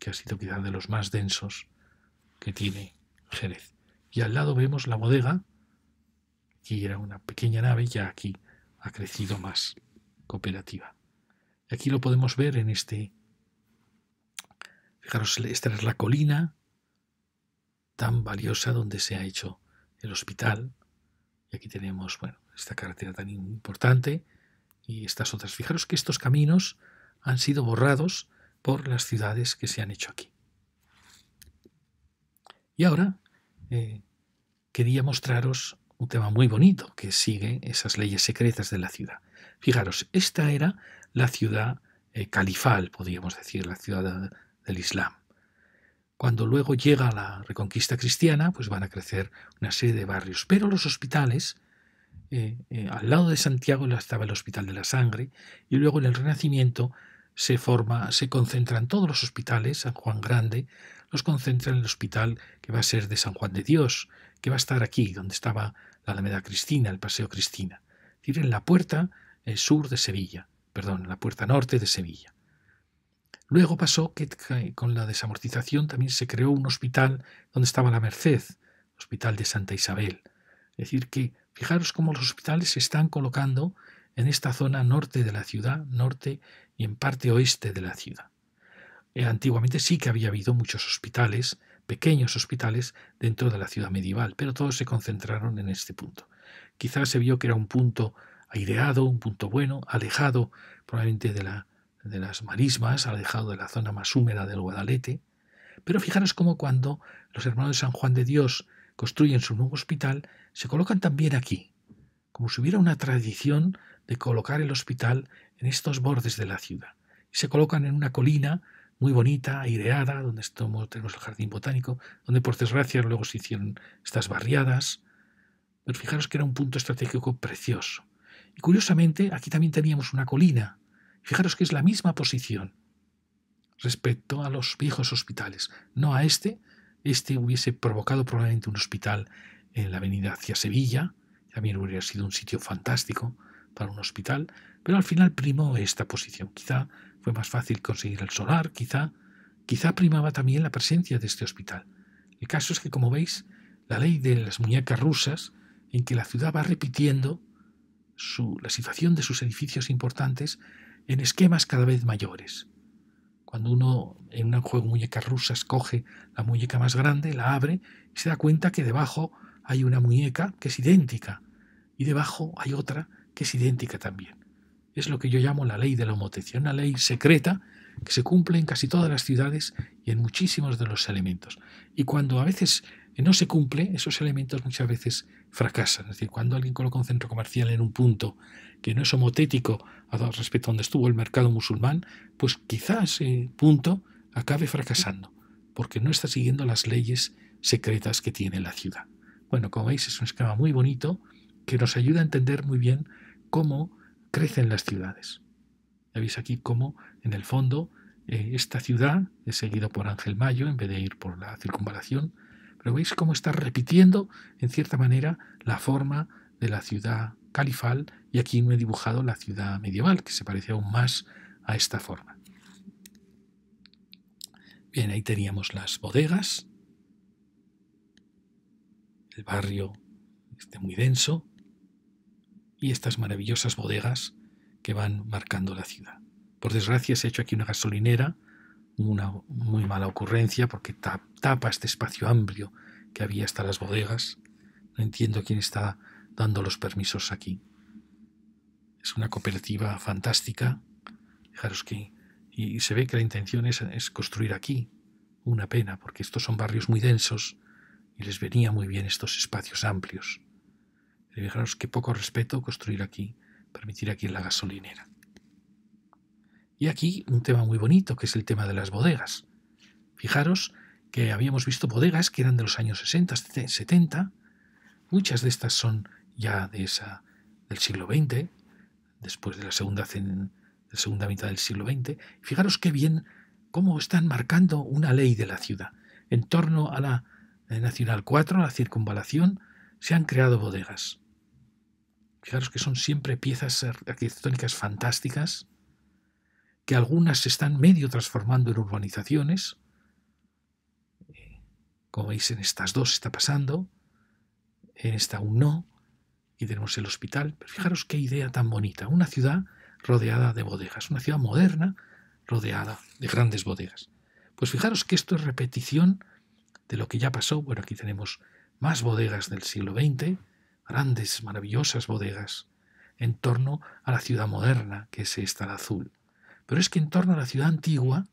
A: que ha sido quizá de los más densos que tiene Jerez. Y al lado vemos la bodega, que era una pequeña nave, ya aquí ha crecido más cooperativa. Y aquí lo podemos ver en este, fijaros, esta es la colina tan valiosa donde se ha hecho el hospital. Y aquí tenemos, bueno, esta carretera tan importante y estas otras. Fijaros que estos caminos han sido borrados por las ciudades que se han hecho aquí. Y ahora eh, quería mostraros un tema muy bonito que sigue esas leyes secretas de la ciudad. Fijaros, esta era la ciudad eh, califal, podríamos decir, la ciudad del Islam. Cuando luego llega la reconquista cristiana, pues van a crecer una serie de barrios. Pero los hospitales, eh, al lado de Santiago estaba el Hospital de la Sangre, y luego en el Renacimiento se forma, se concentra en todos los hospitales, San Juan Grande, los concentra en el hospital que va a ser de San Juan de Dios, que va a estar aquí, donde estaba la Alameda Cristina, el Paseo Cristina, es en la puerta el eh, sur de Sevilla, perdón, en la puerta norte de Sevilla. Luego pasó que con la desamortización también se creó un hospital donde estaba la Merced, Hospital de Santa Isabel. Es decir, que fijaros cómo los hospitales se están colocando en esta zona norte de la ciudad, norte en parte oeste de la ciudad. Eh, antiguamente sí que había habido muchos hospitales, pequeños hospitales, dentro de la ciudad medieval, pero todos se concentraron en este punto. Quizás se vio que era un punto aireado, un punto bueno, alejado probablemente de, de las marismas, alejado de la zona más húmeda del Guadalete. Pero fijaros cómo cuando los hermanos de San Juan de Dios construyen su nuevo hospital, se colocan también aquí, como si hubiera una tradición colocar el hospital en estos bordes de la ciudad. se colocan en una colina muy bonita, aireada, donde estamos, tenemos el jardín botánico, donde por desgracia luego se hicieron estas barriadas. Pero fijaros que era un punto estratégico precioso. Y curiosamente, aquí también teníamos una colina. Fijaros que es la misma posición respecto a los viejos hospitales, no a este. Este hubiese provocado probablemente un hospital en la avenida hacia Sevilla, también hubiera sido un sitio fantástico, para un hospital, pero al final primó esta posición. Quizá fue más fácil conseguir el solar, quizá, quizá primaba también la presencia de este hospital. El caso es que, como veis, la ley de las muñecas rusas, en que la ciudad va repitiendo la situación de sus edificios importantes en esquemas cada vez mayores. Cuando uno en un juego de muñecas rusas coge la muñeca más grande, la abre y se da cuenta que debajo hay una muñeca que es idéntica y debajo hay otra que es idéntica también. Es lo que yo llamo la ley de la homotecia, una ley secreta que se cumple en casi todas las ciudades y en muchísimos de los elementos. Y cuando a veces no se cumple, esos elementos muchas veces fracasan. Es decir, cuando alguien coloca un centro comercial en un punto que no es homotético respecto a donde estuvo el mercado musulmán, pues quizás ese punto acabe fracasando, porque no está siguiendo las leyes secretas que tiene la ciudad. Bueno, como veis, es un esquema muy bonito que nos ayuda a entender muy bien cómo crecen las ciudades. Ya veis aquí cómo, en el fondo, eh, esta ciudad es seguida por Ángel Mayo en vez de ir por la circunvalación, pero veis cómo está repitiendo, en cierta manera, la forma de la ciudad califal y aquí no he dibujado la ciudad medieval, que se parece aún más a esta forma. Bien, ahí teníamos las bodegas, el barrio este muy denso, y estas maravillosas bodegas que van marcando la ciudad. Por desgracia se ha hecho aquí una gasolinera, una muy mala ocurrencia porque tapa este espacio amplio que había hasta las bodegas. No entiendo quién está dando los permisos aquí. Es una cooperativa fantástica. Fijaros que y se ve que la intención es, es construir aquí. Una pena, porque estos son barrios muy densos y les venía muy bien estos espacios amplios fijaros qué poco respeto construir aquí, permitir aquí en la gasolinera. Y aquí un tema muy bonito, que es el tema de las bodegas. Fijaros que habíamos visto bodegas que eran de los años 60, 70. Muchas de estas son ya de esa, del siglo XX, después de la segunda, de segunda mitad del siglo XX. Fijaros qué bien cómo están marcando una ley de la ciudad. En torno a la Nacional 4, la circunvalación, se han creado bodegas fijaros que son siempre piezas arquitectónicas fantásticas, que algunas se están medio transformando en urbanizaciones, como veis en estas dos está pasando, en esta aún no, y tenemos el hospital, pero fijaros qué idea tan bonita, una ciudad rodeada de bodegas, una ciudad moderna rodeada de grandes bodegas. Pues fijaros que esto es repetición de lo que ya pasó, bueno, aquí tenemos más bodegas del siglo XX, grandes, maravillosas bodegas, en torno a la ciudad moderna, que es esta, la azul. Pero es que en torno a la ciudad antigua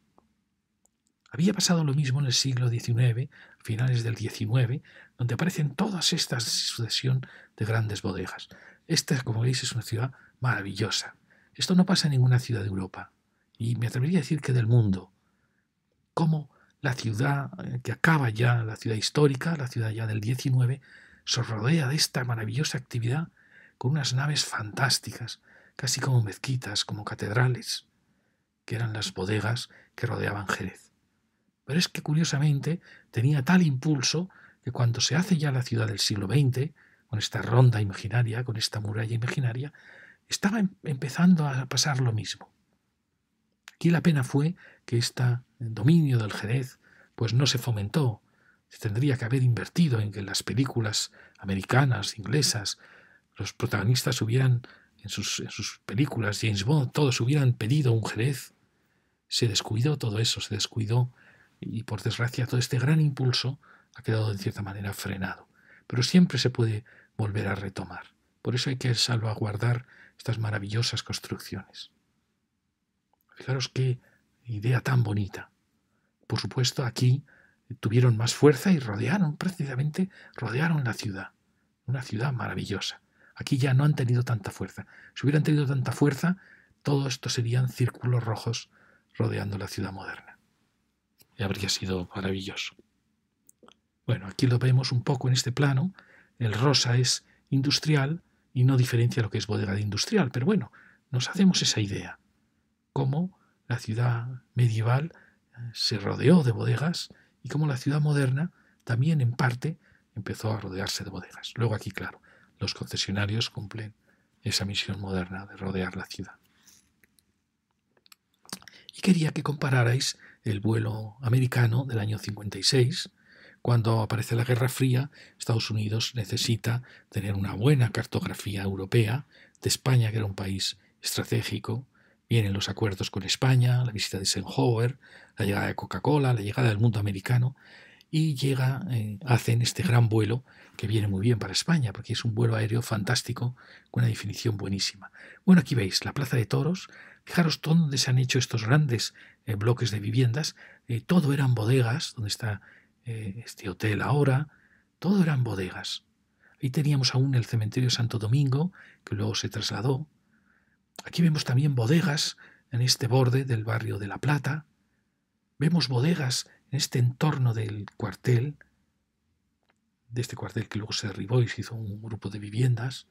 A: había pasado lo mismo en el siglo XIX, finales del XIX, donde aparecen todas estas sucesión de grandes bodegas. Esta, como veis, es una ciudad maravillosa. Esto no pasa en ninguna ciudad de Europa, y me atrevería a decir que del mundo. Como la ciudad eh, que acaba ya, la ciudad histórica, la ciudad ya del XIX, se rodea de esta maravillosa actividad con unas naves fantásticas, casi como mezquitas, como catedrales, que eran las bodegas que rodeaban Jerez. Pero es que curiosamente tenía tal impulso que cuando se hace ya la ciudad del siglo XX, con esta ronda imaginaria, con esta muralla imaginaria, estaba em-, empezando a pasar lo mismo. Aquí la pena fue que este dominio del Jerez pues no se fomentó, se tendría que haber invertido en que las películas americanas, inglesas, los protagonistas hubieran, en sus, películas, James Bond, todos hubieran pedido un jerez. Se descuidó todo eso, se descuidó y por desgracia todo este gran impulso ha quedado de cierta manera frenado. Pero siempre se puede volver a retomar. Por eso hay que salvaguardar estas maravillosas construcciones. Fijaros qué idea tan bonita. Por supuesto, aquí tuvieron más fuerza y rodearon, precisamente rodearon la ciudad. Una ciudad maravillosa. Aquí ya no han tenido tanta fuerza. Si hubieran tenido tanta fuerza, todo esto serían círculos rojos rodeando la ciudad moderna. Y habría sido maravilloso. Bueno, aquí lo vemos un poco en este plano. El rosa es industrial y no diferencia lo que es bodega de industrial, pero bueno, nos hacemos esa idea. Cómo la ciudad medieval eh, se rodeó de bodegas y la ciudad moderna también en parte empezó a rodearse de bodegas. Luego aquí, claro, los concesionarios cumplen esa misión moderna de rodear la ciudad. Y quería que compararais el vuelo americano del año 56, cuando aparece la Guerra Fría, Estados Unidos necesita tener una buena cartografía europea de España, que era un país estratégico, Vienen los acuerdos con España, la visita de Eisenhower, la llegada de Coca-Cola, la llegada del mundo americano y llega, eh, hacen este gran vuelo que viene muy bien para España, porque es un vuelo aéreo fantástico con una definición buenísima. Bueno, aquí veis la Plaza de Toros. Fijaros dónde se han hecho estos grandes eh, bloques de viviendas. Eh, todo eran bodegas, donde está este hotel ahora. Todo eran bodegas. Ahí teníamos aún el cementerio Santo Domingo, que luego se trasladó. Aquí vemos también bodegas en este borde del barrio de La Plata. Vemos bodegas en este entorno del cuartel, de este cuartel que luego se derribó y se hizo un grupo de viviendas.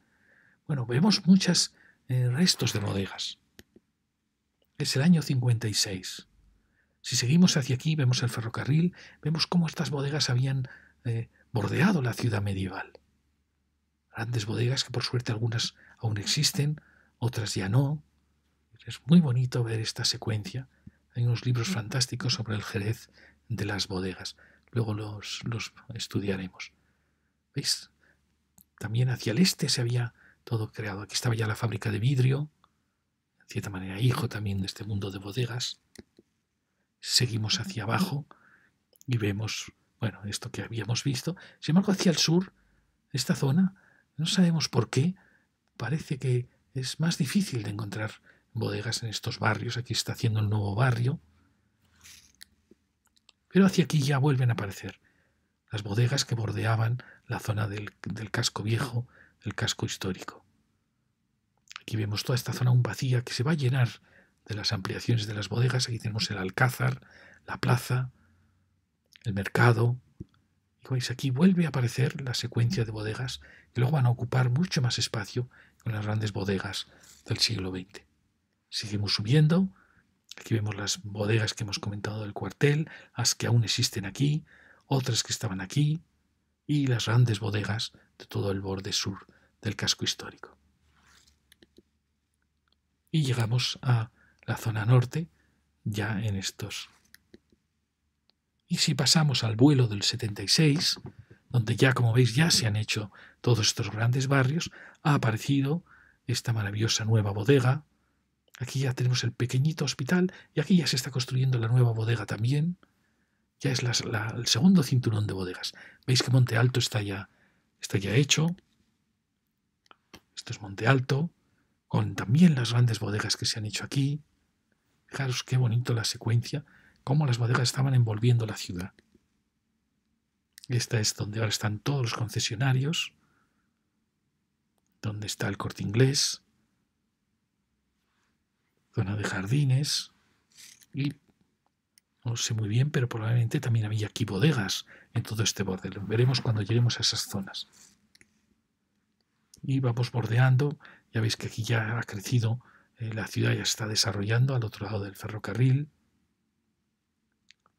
A: Bueno, vemos muchos eh, restos de bodegas. Es el año 56. Si seguimos hacia aquí, vemos el ferrocarril, vemos cómo estas bodegas habían eh, bordeado la ciudad medieval. Grandes bodegas que por suerte algunas aún existen, otras ya no. Es muy bonito ver esta secuencia. Hay unos libros fantásticos sobre el Jerez de las bodegas. Luego los, los estudiaremos. ¿Veis? También hacia el este se había todo creado. Aquí estaba ya la fábrica de vidrio, en cierta manera hijo también de este mundo de bodegas. Seguimos hacia abajo y vemos, bueno, esto que habíamos visto. Sin embargo, hacia el sur, esta zona, no sabemos por qué, parece que es más difícil de encontrar bodegas en estos barrios. Aquí está haciendo un nuevo barrio. Pero hacia aquí ya vuelven a aparecer las bodegas que bordeaban la zona del, casco viejo, el casco histórico. Aquí vemos toda esta zona un vacía que se va a llenar de las ampliaciones de las bodegas. Aquí tenemos el alcázar, la plaza, el mercado. Y veis, aquí vuelve a aparecer la secuencia de bodegas que luego van a ocupar mucho más espacio las grandes bodegas del siglo XX. Seguimos subiendo. Aquí vemos las bodegas que hemos comentado del cuartel, las que aún existen aquí, otras que estaban aquí, y las grandes bodegas de todo el borde sur del casco histórico. Y llegamos a la zona norte, ya en estos. Y si pasamos al vuelo del 76, donde ya, como veis, ya se han hecho todos estos grandes barrios, ha aparecido esta maravillosa nueva bodega. Aquí ya tenemos el pequeñito hospital y aquí ya se está construyendo la nueva bodega también. Ya es la, el segundo cinturón de bodegas. Veis que Monte Alto está ya, está ya hecho. Esto es Monte Alto, con también las grandes bodegas que se han hecho aquí. Fijaros qué bonito la secuencia, cómo las bodegas estaban envolviendo la ciudad. Esta es donde ahora están todos los concesionarios, donde está el corte inglés, zona de jardines y no sé muy bien, pero probablemente también había aquí bodegas en todo este borde. Lo veremos cuando lleguemos a esas zonas. Y vamos bordeando, ya veis que aquí ya ha crecido, eh, la ciudad ya está desarrollando al otro lado del ferrocarril.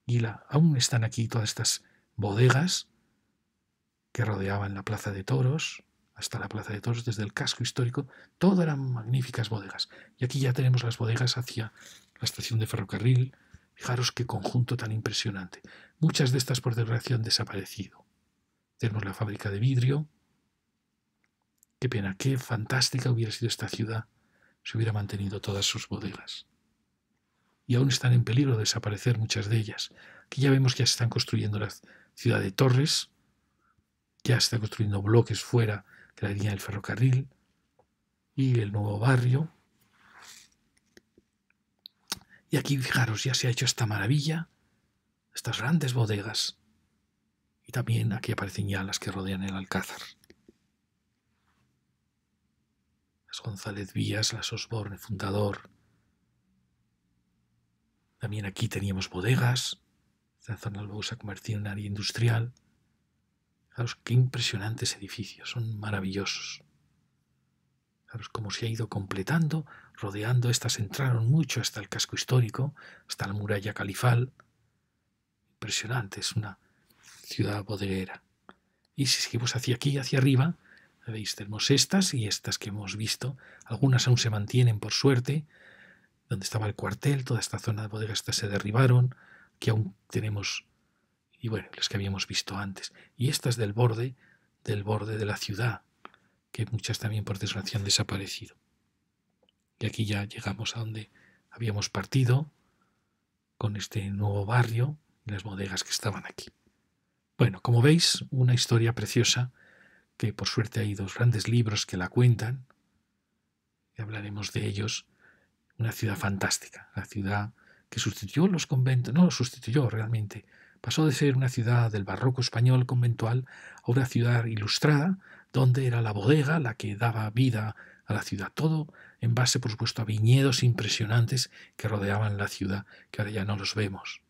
A: Y la, aún están aquí todas estas bodegas que rodeaban la plaza de toros, hasta la plaza de toros, desde el casco histórico, todo eran magníficas bodegas. Y aquí ya tenemos las bodegas hacia la estación de ferrocarril. Fijaros qué conjunto tan impresionante. Muchas de estas, por desgracia, han desaparecido. Tenemos la fábrica de vidrio. Qué pena, qué fantástica hubiera sido esta ciudad si hubiera mantenido todas sus bodegas. Y aún están en peligro de desaparecer muchas de ellas. Aquí ya vemos que ya se están construyendo las ciudad de Torres, ya está construyendo bloques fuera de la línea del ferrocarril y el nuevo barrio. Y aquí, fijaros, ya se ha hecho esta maravilla, estas grandes bodegas. Y también aquí aparecen ya las que rodean el Alcázar. Las González Vías, las Osborne, fundador. También aquí teníamos bodegas. La zona luego se ha convertido en área industrial. Fijaros qué impresionantes edificios, son maravillosos. Fijaros cómo se ha ido completando, rodeando estas entraron mucho hasta el casco histórico, hasta la muralla califal. Impresionante, es una ciudad bodeguera. Y si seguimos hacia aquí, hacia arriba, veis, tenemos estas y estas que hemos visto. Algunas aún se mantienen, por suerte, donde estaba el cuartel, toda esta zona de bodegas se derribaron, que aún tenemos y bueno, las que habíamos visto antes. Y estas del borde, del borde de la ciudad, que muchas también por desgracia han desaparecido. Y aquí ya llegamos a donde habíamos partido con este nuevo barrio las bodegas que estaban aquí. Bueno, como veis, una historia preciosa que por suerte hay dos grandes libros que la cuentan. Y hablaremos de ellos. Una ciudad fantástica, la ciudad que sustituyó los conventos, no los sustituyó realmente, pasó de ser una ciudad del barroco español conventual a una ciudad ilustrada, donde era la bodega la que daba vida a la ciudad. Todo en base, por supuesto, a viñedos impresionantes que rodeaban la ciudad, que ahora ya no los vemos.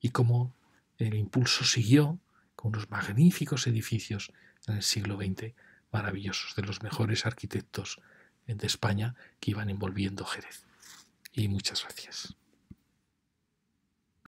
A: Y como el impulso siguió con unos magníficos edificios en el siglo XX, maravillosos, de los mejores arquitectos de España que iban envolviendo Jerez. Y muchas gracias.